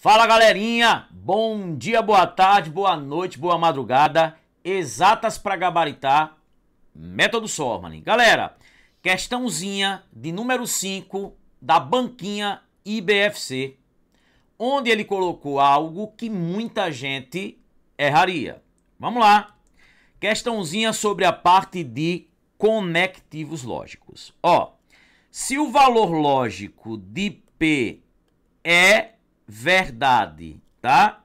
Fala galerinha, bom dia, boa tarde, boa noite, boa madrugada. Exatas para gabaritar, método sormani. Galera, questãozinha de número 5 da banquinha IBFC, onde ele colocou algo que muita gente erraria. Vamos lá. Questãozinha sobre a parte de conectivos lógicos. Ó, se o valor lógico de P é verdade, tá?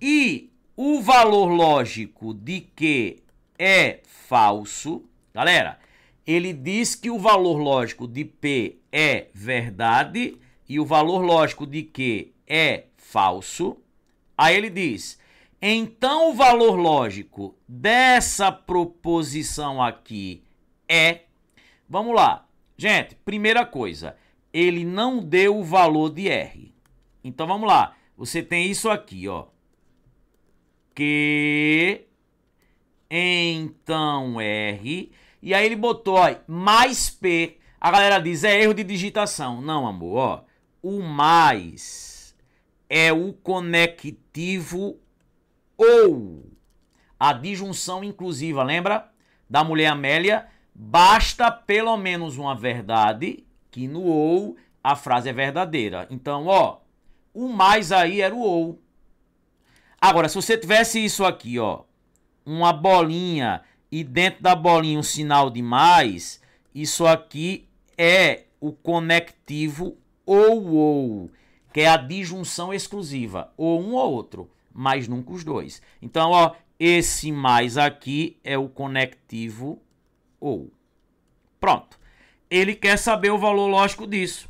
E o valor lógico de Q é falso, galera, ele diz que o valor lógico de P é verdade e o valor lógico de Q é falso. Aí ele diz: então o valor lógico dessa proposição aqui é. Vamos lá. Gente, primeira coisa, ele não deu o valor de R. Então vamos lá. Você tem isso aqui, ó. Que então R. E aí ele botou, ó, mais P. A galera diz, é erro de digitação. Não, amor, ó. O mais é o conectivo ou. A disjunção inclusiva, lembra? Da mulher Amélia. Basta pelo menos uma verdade que no ou a frase é verdadeira. Então, ó, o mais aí era o ou. Agora, se você tivesse isso aqui, ó, uma bolinha e dentro da bolinha um sinal de mais, isso aqui é o conectivo ou ou, que é a disjunção exclusiva, ou um ou outro, mas nunca os dois. Então, ó, esse mais aqui é o conectivo ou. Pronto. Ele quer saber o valor lógico disso.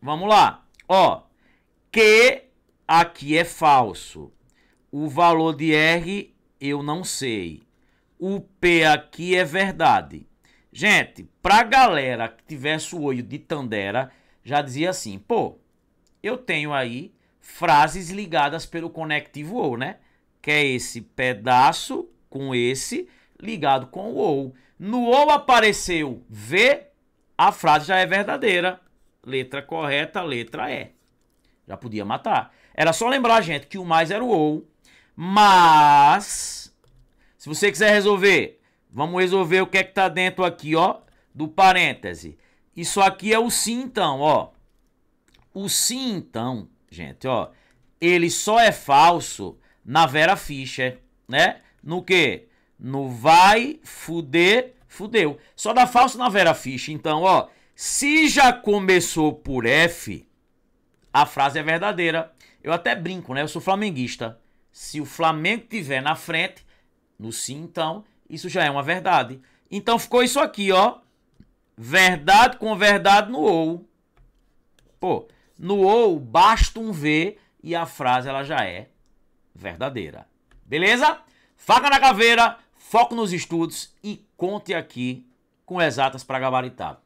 Vamos lá. Ó, que aqui é falso. O valor de R eu não sei. O P aqui é verdade. Gente, para a galera que tivesse o olho de Tandera, já dizia assim, pô, eu tenho aí frases ligadas pelo conectivo ou, né? Que é esse pedaço com esse ligado com o ou. No ou apareceu V, a frase já é verdadeira. Letra correta, letra E. Já podia matar. Era só lembrar, gente, que o mais era o ou. Mas, se você quiser resolver, vamos resolver o que é que tá dentro aqui, ó, do parêntese. Isso aqui é o sim, então, ó. O sim, então, gente, ó. Ele só é falso na Vera Fischer, né? No quê? No vai fuder, fudeu. Só dá falso na Vera Fischer. Então, ó, se já começou por F, a frase é verdadeira. Eu até brinco, né? Eu sou flamenguista. Se o Flamengo tiver na frente, no sim, então, isso já é uma verdade. Então ficou isso aqui, ó. Verdade com verdade no ou. Pô, no ou basta um V e a frase ela já é verdadeira. Beleza? Faca na caveira, foco nos estudos e conte aqui com exatas para gabaritar.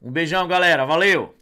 Um beijão, galera. Valeu!